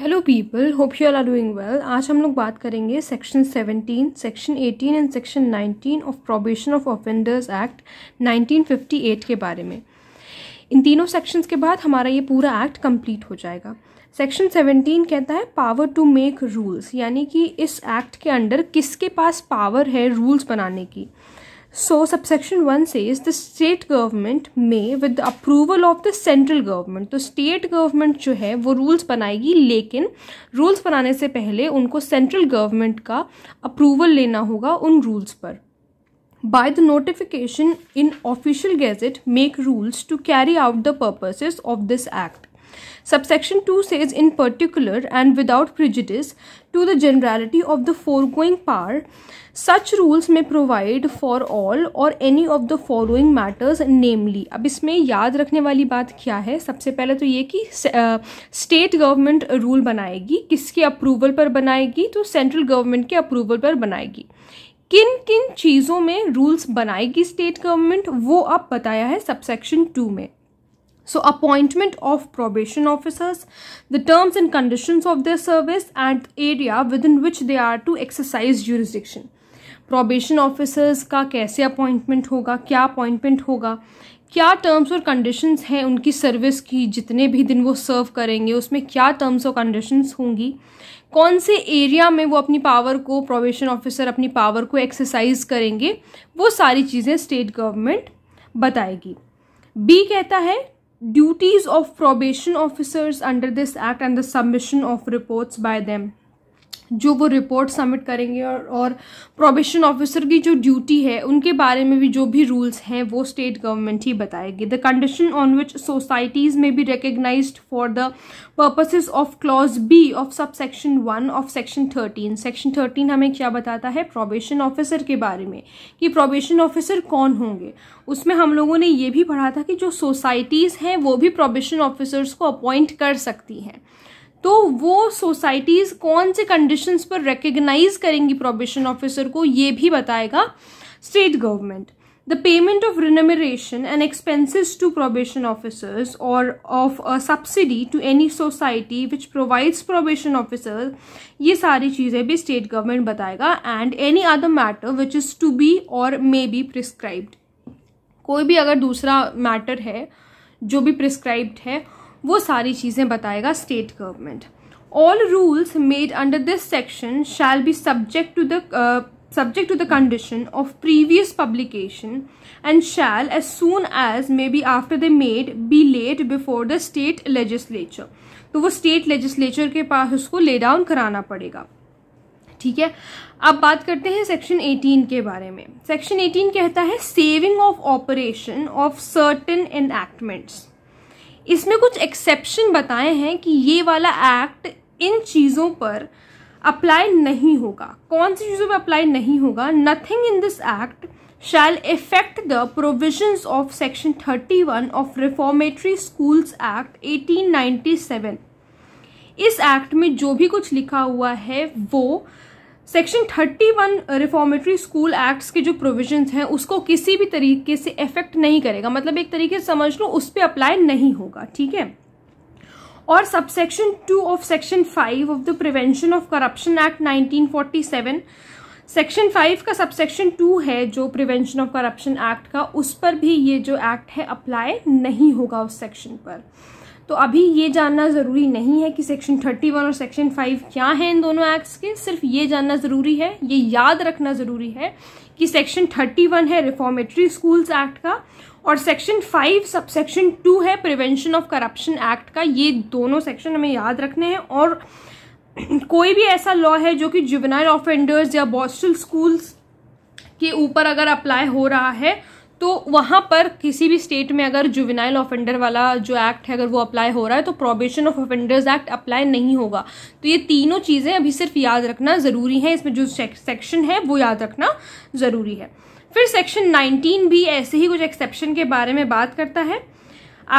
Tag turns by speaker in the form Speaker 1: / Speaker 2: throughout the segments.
Speaker 1: hello people hope you all are doing well आज हम लोग बात करेंगे section 17, section 18 and section 19 of probation of offenders act 1958 के बारे में इन तीनों सेक्शंस के बाद हमारा ये पूरा एक्ट कंप्लीट हो जाएगा सेक्शन 17 कहता है पावर टू मेक रूल्स यानी कि इस एक्ट के अंडर किसके पास पावर है रूल्स बनाने की So subsection 1 says the state government may with the approval of the central government तो state government जो है वो rules बनाएगी लेकिन rules बनाने से पहले उनको central government का approval लेना होगा उन rules पर by the notification in official gazette make rules to carry out the purposes of this act Subsection 2 says in particular and without prejudice to the generality of the foregoing power, such rules may provide for all or any of the following matters namely अब इसमें याद रखने वाली बात क्या है सबसे पहले तो ये कि state government rule बनाएगी किसके approval पर बनाएगी तो central government के approval पर बनाएगी किन किन चीज़ों में रूल्स बनाएगी स्टेट गवर्नमेंट वो अब बताया है सबसेक्शन टू में so appointment of probation officers the terms and conditions of their service and area within which they are to exercise jurisdiction probation officers का कैसे अपॉइंटमेंट होगा क्या अपॉइंटमेंट होगा क्या टर्म्स और कंडीशंस हैं उनकी सर्विस की जितने भी दिन वो सर्व करेंगे उसमें क्या टर्म्स और कंडीशंस होंगी कौन से एरिया में वो अपनी पावर को प्रोबेशन ऑफिसर अपनी पावर को एक्सरसाइज करेंगे वो सारी चीज़ें स्टेट गवर्नमेंट बताएगी बी कहता है duties of probation officers under this act and the submission of reports by them जो वो रिपोर्ट सबमिट करेंगे और और प्रोबेशन ऑफिसर की जो ड्यूटी है उनके बारे में भी जो भी रूल्स हैं वो स्टेट गवर्नमेंट ही बताएगी the condition on which societies may be recognise for the purposes of clause B of sub section one of section thirteen section thirteen हमें क्या बताता है प्रोबेशन ऑफिसर के बारे में कि प्रोबेशन ऑफिसर कौन होंगे उसमें हम लोगों ने ये भी पढ़ा था कि जो सोसाइटीज़ हैं वो भी प्रोबेशन ऑफिसर्स को अपॉइंट कर सकती हैं तो वो सोसाइटीज़ कौन से कंडीशंस पर रिकग्नाइज करेंगी प्रोबेशन ऑफिसर को ये भी बताएगा state government the payment of remuneration and expenses to probation officers और of a subsidy to any society which provides probation officer ये सारी चीज़ें भी स्टेट गवर्नमेंट बताएगा and any other matter which is to be और may be prescribed कोई भी अगर दूसरा मैटर है जो भी प्रिस्क्राइब्ड है वो सारी चीज़ें बताएगा state government all rules made under this section shall be subject to the subject to the condition of previous publication and shall as soon as may be after the made be laid before the state legislature तो वो state legislature के पास उसको lay down कराना पड़ेगा ठीक है अब बात करते हैं सेक्शन 18 के बारे में सेक्शन 18 कहता है saving of operation of certain enactments इसमें कुछ एक्सेप्शन बताए हैं कि ये वाला एक्ट इन चीज़ों पर अप्लाई नहीं होगा कौन सी चीज़ों पर अप्लाई नहीं होगा nothing in this act shall affect the provision of section thirty one of reformatory schools act eighteen ninety seven इस एक्ट में जो भी कुछ लिखा हुआ है वो सेक्शन 31 रिफॉर्मेटरी स्कूल एक्ट्स के जो प्रोविजंस हैं उसको किसी भी तरीके से इफेक्ट नहीं करेगा मतलब एक तरीके से समझ लो उस पर अप्लाई नहीं होगा ठीक है और subsection two of section five of the prevention of corruption act 1947 section five का सबसेक्शन टू है जो प्रिवेंशन ऑफ करप्शन एक्ट का उस पर भी ये जो एक्ट है अप्लाई नहीं होगा उस सेक्शन पर तो अभी ये जानना ज़रूरी नहीं है कि सेक्शन 31 और सेक्शन 5 क्या है इन दोनों एक्ट्स के सिर्फ ये जानना ज़रूरी है ये याद रखना ज़रूरी है कि सेक्शन 31 है रिफॉर्मेटरी स्कूल्स एक्ट का और सेक्शन 5 सेक्शन टू है प्रिवेंशन ऑफ करप्शन एक्ट का ये दोनों सेक्शन हमें याद रखने हैं और कोई भी ऐसा लॉ है जो कि जुबनाइल ऑफेंडर्स या बॉस्टल स्कूल्स के ऊपर अगर अप्लाई हो रहा है तो वहाँ पर किसी भी स्टेट में अगर जुविनाइल ऑफेंडर वाला जो एक्ट है अगर वो अप्लाई हो रहा है तो probation of offenders act apply नहीं होगा तो ये तीनों चीज़ें अभी सिर्फ याद रखना ज़रूरी है इसमें जो सेक्शन है वो याद रखना ज़रूरी है फिर सेक्शन 19 भी ऐसे ही कुछ एक्सेप्शन के बारे में बात करता है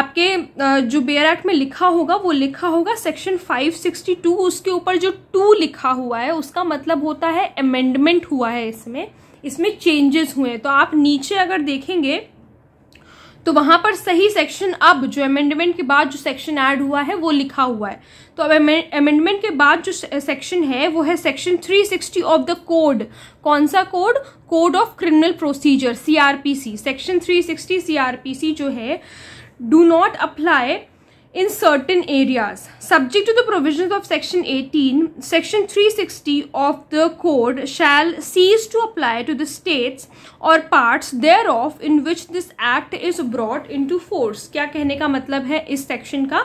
Speaker 1: आपके जो बेयर एक्ट में लिखा होगा वो लिखा होगा सेक्शन 562 उसके ऊपर जो टू लिखा हुआ है उसका मतलब होता है अमेंडमेंट हुआ है इसमें इसमें चेंजेस हुए हैं तो आप नीचे अगर देखेंगे तो वहां पर सही सेक्शन अब जो अमेंडमेंट के बाद जो सेक्शन ऐड हुआ है वो लिखा हुआ है तो अब अमेंडमेंट के बाद जो सेक्शन है वो है सेक्शन 360 ऑफ द कोड कौन सा code code of criminal procedure CrPC section 360 CrPC जो है do not apply in certain areas subject to the provisions of section 18 section 360 of the code shall cease to apply to the states or parts thereof in which this act is brought into force kya kehne ka matlab hai is section ka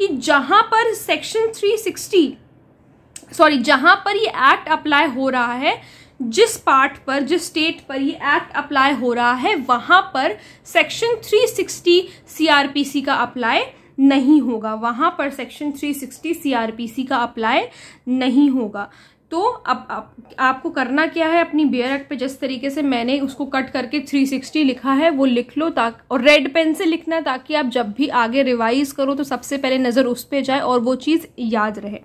Speaker 1: ki jahan par section 360 sorry jahan par ye act apply ho raha hai जिस part पर जिस state पर ये act apply हो रहा है वहां पर सेक्शन 360 सीआरपीसी का अप्लाई नहीं होगा वहाँ पर सेक्शन 360 सीआरपीसी का अप्लाई नहीं होगा तो अब आप, आपको करना क्या है अपनी बियर एक्ट पे जिस तरीके से मैंने उसको कट करके 360 लिखा है वो लिख लो ताकि और रेड पेन से लिखना ताकि आप जब भी आगे रिवाइज करो तो सबसे पहले नज़र उस पर जाए और वो चीज़ याद रहे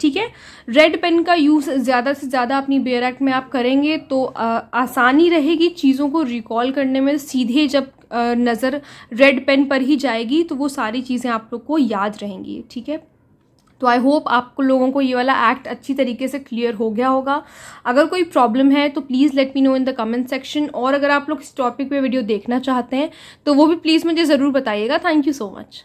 Speaker 1: ठीक है रेड पेन का यूज़ ज़्यादा से ज़्यादा अपनी बेयर एक्ट में आप करेंगे तो आ, आसानी रहेगी चीज़ों को रिकॉल करने में सीधे जब नज़र रेड पेन पर ही जाएगी तो वो सारी चीज़ें आप लोग को याद रहेंगी ठीक है तो आई होप आप लोगों को ये वाला एक्ट अच्छी तरीके से क्लियर हो गया होगा अगर कोई प्रॉब्लम है तो please let me know in the comment section और अगर आप लोग इस टॉपिक पे वीडियो देखना चाहते हैं तो वो भी प्लीज़ मुझे ज़रूर बताइएगा थैंक यू सो मच